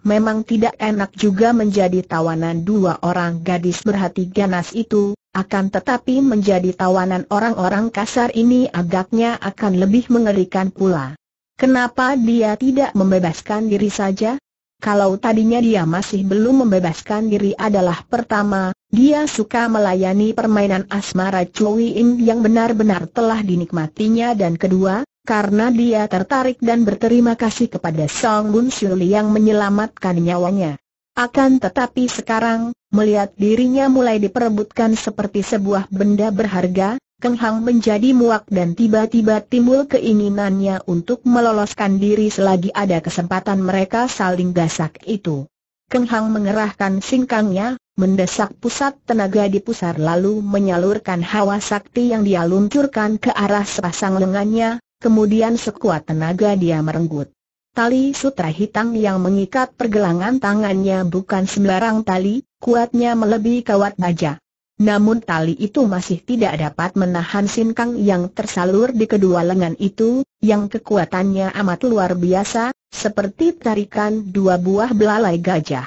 [SPEAKER 1] Memang tidak enak juga menjadi tawanan dua orang gadis berhati ganas itu, akan tetapi menjadi tawanan orang-orang kasar ini agaknya akan lebih mengerikan pula. Kenapa dia tidak membebaskan diri saja? Kalau tadinya dia masih belum membebaskan diri adalah pertama, dia suka melayani permainan asmara Chloe yang benar-benar telah dinikmatinya dan kedua, karena dia tertarik dan berterima kasih kepada Song Bun Shuli yang menyelamatkan nyawanya. Akan tetapi sekarang, melihat dirinya mulai diperebutkan seperti sebuah benda berharga, Keng Hang menjadi muak dan tiba-tiba timbul keinginannya untuk meloloskan diri selagi ada kesempatan mereka saling gasak itu. Keng Hang mengerahkan singkangnya, mendesak pusat tenaga di pusar lalu menyalurkan hawa sakti yang dia luncurkan ke arah sepasang lengannya, Kemudian sekuat tenaga dia merenggut. Tali sutra hitam yang mengikat pergelangan tangannya bukan sembarang tali, kuatnya melebihi kawat baja. Namun tali itu masih tidak dapat menahan sinkang yang tersalur di kedua lengan itu, yang kekuatannya amat luar biasa, seperti tarikan dua buah belalai gajah.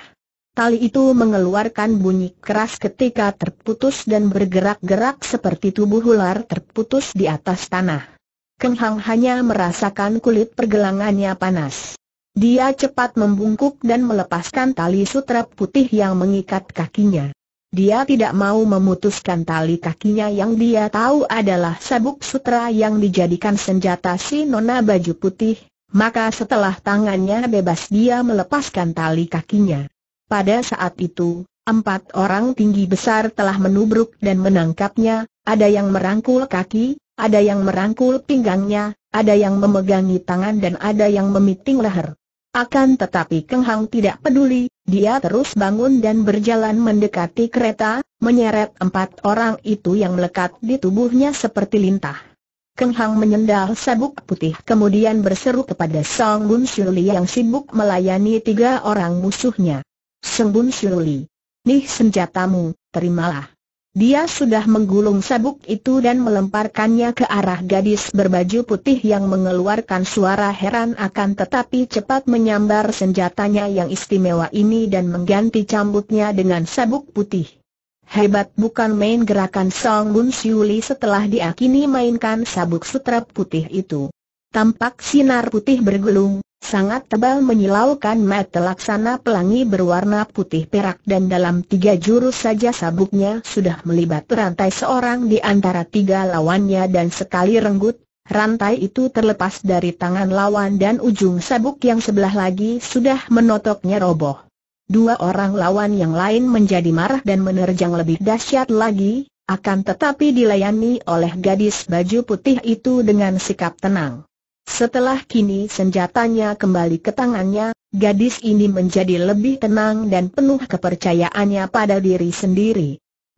[SPEAKER 1] Tali itu mengeluarkan bunyi keras ketika terputus dan bergerak-gerak seperti tubuh ular terputus di atas tanah. Kenghang hanya merasakan kulit pergelangannya panas. Dia cepat membungkuk dan melepaskan tali sutra putih yang mengikat kakinya. Dia tidak mau memutuskan tali kakinya yang dia tahu adalah sabuk sutra yang dijadikan senjata si nona baju putih, maka setelah tangannya bebas dia melepaskan tali kakinya. Pada saat itu, empat orang tinggi besar telah menubruk dan menangkapnya, ada yang merangkul kaki, ada yang merangkul pinggangnya, ada yang memegangi tangan dan ada yang memiting leher. Akan tetapi Keng Hang tidak peduli, dia terus bangun dan berjalan mendekati kereta, menyeret empat orang itu yang melekat di tubuhnya seperti lintah. Keng Hang menyendal sabuk putih kemudian berseru kepada Song Bun Shuli yang sibuk melayani tiga orang musuhnya. Song Bun Shuli, nih senjatamu, terimalah. Dia sudah menggulung sabuk itu dan melemparkannya ke arah gadis berbaju putih yang mengeluarkan suara heran akan tetapi cepat menyambar senjatanya yang istimewa ini dan mengganti cambuknya dengan sabuk putih. Hebat bukan main gerakan Song Bun Siuli setelah diakini mainkan sabuk sutra putih itu. Tampak sinar putih bergelung, Sangat tebal menyilaukan mata laksana pelangi berwarna putih perak dan dalam tiga jurus saja sabuknya sudah melibat rantai seorang di antara tiga lawannya dan sekali renggut, rantai itu terlepas dari tangan lawan dan ujung sabuk yang sebelah lagi sudah menotoknya roboh. Dua orang lawan yang lain menjadi marah dan menerjang lebih dahsyat lagi, akan tetapi dilayani oleh gadis baju putih itu dengan sikap tenang. Setelah kini senjatanya kembali ke tangannya, gadis ini menjadi lebih tenang dan penuh kepercayaannya pada diri sendiri.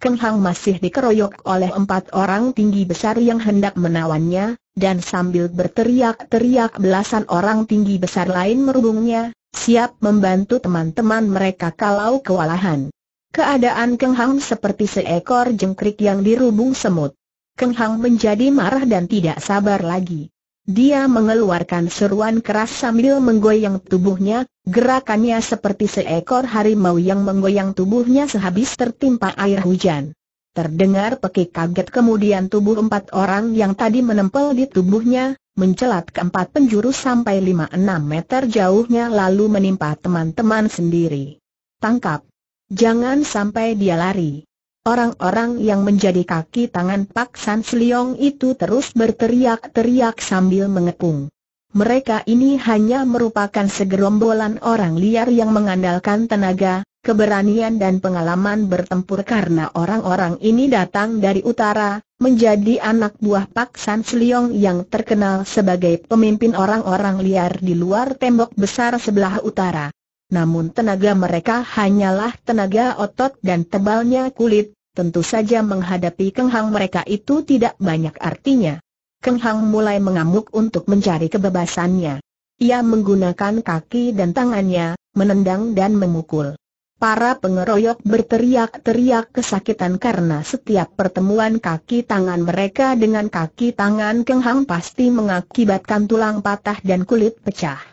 [SPEAKER 1] Keng Hang masih dikeroyok oleh empat orang tinggi besar yang hendak menawannya, dan sambil berteriak-teriak belasan orang tinggi besar lain merubungnya, siap membantu teman-teman mereka kalau kewalahan. Keadaan Keng Hang seperti seekor jengkrik yang dirubung semut. Keng Hang menjadi marah dan tidak sabar lagi. Dia mengeluarkan seruan keras sambil menggoyang tubuhnya, gerakannya seperti seekor harimau yang menggoyang tubuhnya sehabis tertimpa air hujan. Terdengar pekik kaget kemudian tubuh empat orang yang tadi menempel di tubuhnya, mencelat ke empat penjuru sampai 5-6 meter jauhnya lalu menimpa teman-teman sendiri. Tangkap! Jangan sampai dia lari. Orang-orang yang menjadi kaki tangan Pak San Sliong itu terus berteriak-teriak sambil mengepung. Mereka ini hanya merupakan segerombolan orang liar yang mengandalkan tenaga, keberanian dan pengalaman bertempur karena orang-orang ini datang dari utara, menjadi anak buah Pak San Sliong yang terkenal sebagai pemimpin orang-orang liar di luar tembok besar sebelah utara namun tenaga mereka hanyalah tenaga otot dan tebalnya kulit, tentu saja menghadapi kenghang mereka itu tidak banyak artinya. Kenghang mulai mengamuk untuk mencari kebebasannya. Ia menggunakan kaki dan tangannya, menendang dan memukul. Para pengeroyok berteriak-teriak kesakitan karena setiap pertemuan kaki tangan mereka dengan kaki tangan Kenghang pasti mengakibatkan tulang patah dan kulit pecah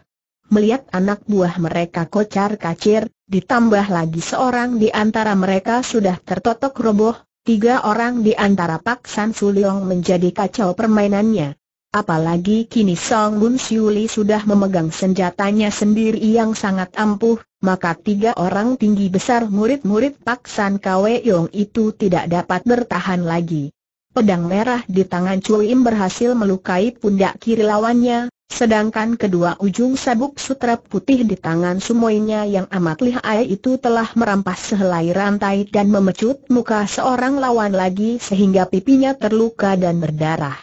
[SPEAKER 1] melihat anak buah mereka kocar kacir, ditambah lagi seorang di antara mereka sudah tertotok roboh, tiga orang di antara Pak San Suliong menjadi kacau permainannya. Apalagi kini Song Bun Siuli sudah memegang senjatanya sendiri yang sangat ampuh, maka tiga orang tinggi besar murid-murid Pak San Kwe Yong itu tidak dapat bertahan lagi. Pedang merah di tangan Cui Im berhasil melukai pundak kiri lawannya, Sedangkan kedua ujung sabuk sutra putih di tangan sumoinya yang amat lihai itu telah merampas sehelai rantai dan memecut muka seorang lawan lagi sehingga pipinya terluka dan berdarah.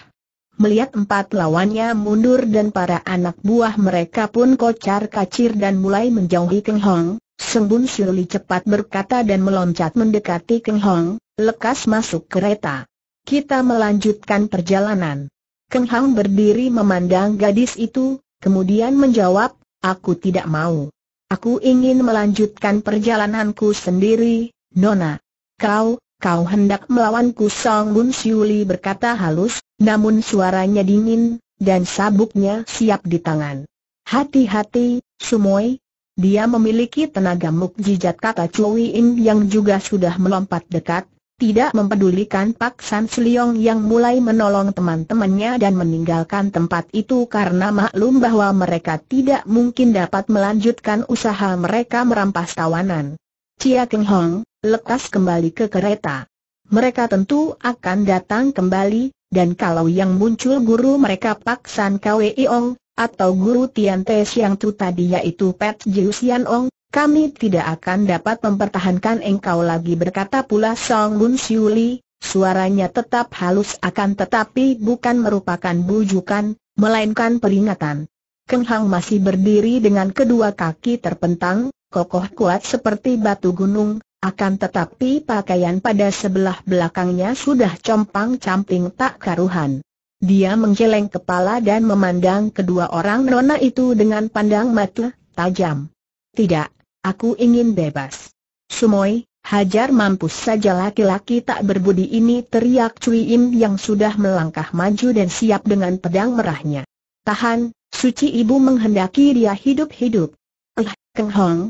[SPEAKER 1] Melihat empat lawannya mundur dan para anak buah mereka pun kocar kacir dan mulai menjauhi Keng Hong, Sembun cepat berkata dan meloncat mendekati Keng Hong, lekas masuk kereta. Kita melanjutkan perjalanan. Keng Hang berdiri memandang gadis itu, kemudian menjawab, aku tidak mau. Aku ingin melanjutkan perjalananku sendiri, Nona. Kau, kau hendak melawanku Song Bun Siuli berkata halus, namun suaranya dingin, dan sabuknya siap di tangan. Hati-hati, Sumoy. Dia memiliki tenaga mukjizat kata Chui Ing yang juga sudah melompat dekat, tidak mempedulikan Pak San Siliong yang mulai menolong teman-temannya dan meninggalkan tempat itu karena maklum bahwa mereka tidak mungkin dapat melanjutkan usaha mereka merampas tawanan. Cia Keng Hong, lekas kembali ke kereta. Mereka tentu akan datang kembali, dan kalau yang muncul guru mereka Pak San Kwe Ong, atau guru Tian Te Siang Tu tadi yaitu Pat Jiu Sian Ong, kami tidak akan dapat mempertahankan engkau lagi berkata pula Song Lun Siuli, suaranya tetap halus akan tetapi bukan merupakan bujukan, melainkan peringatan. Keng Hang masih berdiri dengan kedua kaki terpentang, kokoh kuat seperti batu gunung, akan tetapi pakaian pada sebelah belakangnya sudah compang-camping tak karuhan. Dia menggeleng kepala dan memandang kedua orang nona itu dengan pandang mata tajam. Tidak, Aku ingin bebas. Sumoi, hajar mampus saja laki-laki tak berbudi ini teriak Cui Im yang sudah melangkah maju dan siap dengan pedang merahnya. Tahan, suci ibu menghendaki dia hidup-hidup. Eh, Keng Hong,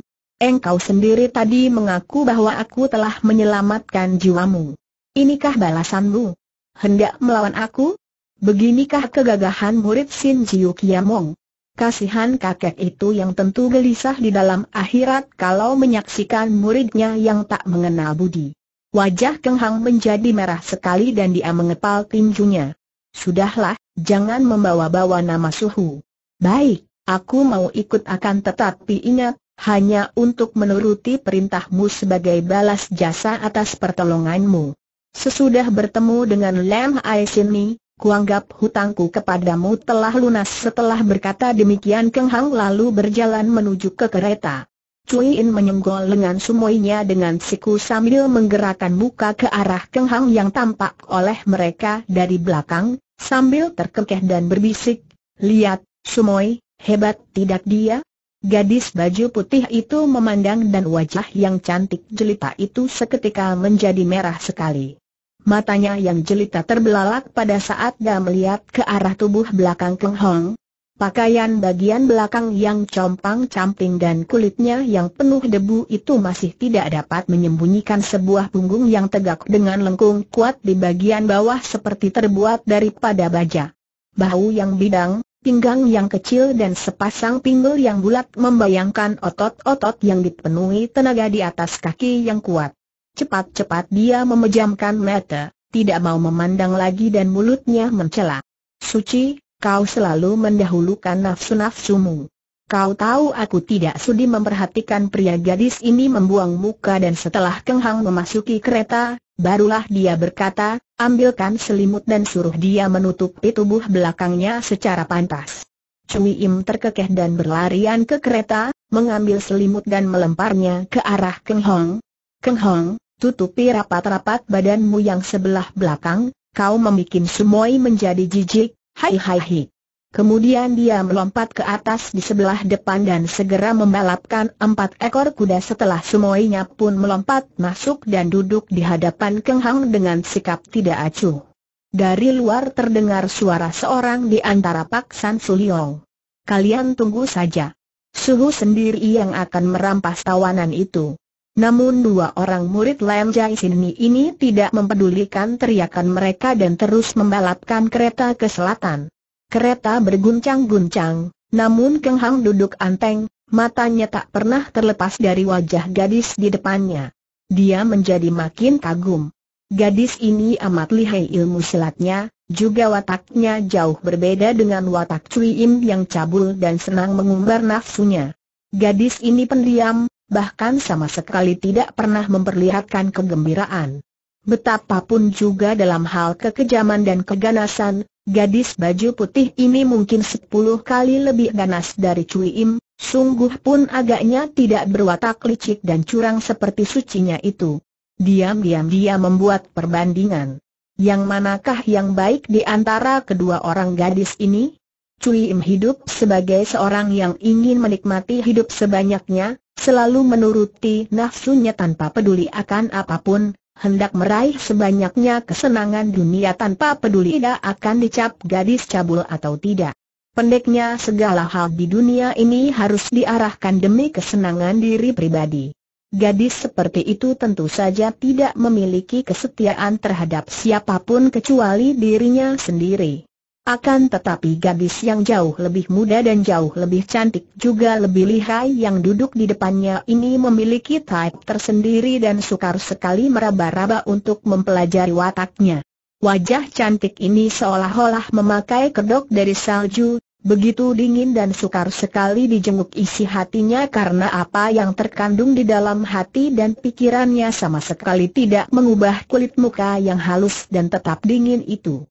[SPEAKER 1] engkau sendiri tadi mengaku bahwa aku telah menyelamatkan jiwamu. Inikah balasanmu? Hendak melawan aku? Beginikah kegagahan murid Sin Jiu Kiamong? Kasihan kakek itu yang tentu gelisah di dalam akhirat kalau menyaksikan muridnya yang tak mengenal budi. Wajah Keng Hang menjadi merah sekali dan dia mengepal tinjunya. Sudahlah, jangan membawa-bawa nama suhu. Baik, aku mau ikut akan tetapi ingat, hanya untuk menuruti perintahmu sebagai balas jasa atas pertolonganmu. Sesudah bertemu dengan Lam Mi, Kuanggap hutangku kepadamu telah lunas setelah berkata demikian Keng Hang lalu berjalan menuju ke kereta. Cui In menyenggol lengan sumoinya dengan siku sambil menggerakkan muka ke arah Keng Hang yang tampak oleh mereka dari belakang, sambil terkekeh dan berbisik, Lihat, sumoi, hebat tidak dia? Gadis baju putih itu memandang dan wajah yang cantik jelita itu seketika menjadi merah sekali matanya yang jelita terbelalak pada saat dia melihat ke arah tubuh belakang Keng Hong. Pakaian bagian belakang yang compang-camping dan kulitnya yang penuh debu itu masih tidak dapat menyembunyikan sebuah punggung yang tegak dengan lengkung kuat di bagian bawah seperti terbuat daripada baja. Bahu yang bidang, pinggang yang kecil dan sepasang pinggul yang bulat membayangkan otot-otot yang dipenuhi tenaga di atas kaki yang kuat. Cepat-cepat dia memejamkan mata, tidak mau memandang lagi dan mulutnya mencela. Suci, kau selalu mendahulukan nafsu-nafsumu. Kau tahu aku tidak sudi memperhatikan pria gadis ini membuang muka dan setelah Keng Hang memasuki kereta, barulah dia berkata, ambilkan selimut dan suruh dia menutupi tubuh belakangnya secara pantas. Cui Im terkekeh dan berlarian ke kereta, mengambil selimut dan melemparnya ke arah Keng Hong. Keng Hong, tutupi rapat-rapat badanmu yang sebelah belakang, kau membuat semua menjadi jijik, hai hai hai. Kemudian dia melompat ke atas di sebelah depan dan segera membalapkan empat ekor kuda setelah semuanya pun melompat masuk dan duduk di hadapan Keng Hang dengan sikap tidak acuh. Dari luar terdengar suara seorang di antara Pak San Suliong. Kalian tunggu saja. Suhu sendiri yang akan merampas tawanan itu. Namun dua orang murid Lam Jai Sini ini tidak mempedulikan teriakan mereka dan terus membalapkan kereta ke selatan. Kereta berguncang-guncang, namun Keng Hang duduk anteng, matanya tak pernah terlepas dari wajah gadis di depannya. Dia menjadi makin kagum. Gadis ini amat lihai ilmu silatnya, juga wataknya jauh berbeda dengan watak Cui Im yang cabul dan senang mengumbar nafsunya. Gadis ini pendiam, bahkan sama sekali tidak pernah memperlihatkan kegembiraan. Betapapun juga dalam hal kekejaman dan keganasan, gadis baju putih ini mungkin sepuluh kali lebih ganas dari Cui Im, sungguh pun agaknya tidak berwatak licik dan curang seperti sucinya itu. Diam-diam dia membuat perbandingan. Yang manakah yang baik di antara kedua orang gadis ini? Cui Im hidup sebagai seorang yang ingin menikmati hidup sebanyaknya, selalu menuruti nafsunya tanpa peduli akan apapun, hendak meraih sebanyaknya kesenangan dunia tanpa peduli tidak akan dicap gadis cabul atau tidak. Pendeknya segala hal di dunia ini harus diarahkan demi kesenangan diri pribadi. Gadis seperti itu tentu saja tidak memiliki kesetiaan terhadap siapapun kecuali dirinya sendiri. Akan tetapi gadis yang jauh lebih muda dan jauh lebih cantik juga lebih lihai yang duduk di depannya ini memiliki type tersendiri dan sukar sekali meraba-raba untuk mempelajari wataknya. Wajah cantik ini seolah-olah memakai kedok dari salju, begitu dingin dan sukar sekali dijenguk isi hatinya karena apa yang terkandung di dalam hati dan pikirannya sama sekali tidak mengubah kulit muka yang halus dan tetap dingin itu.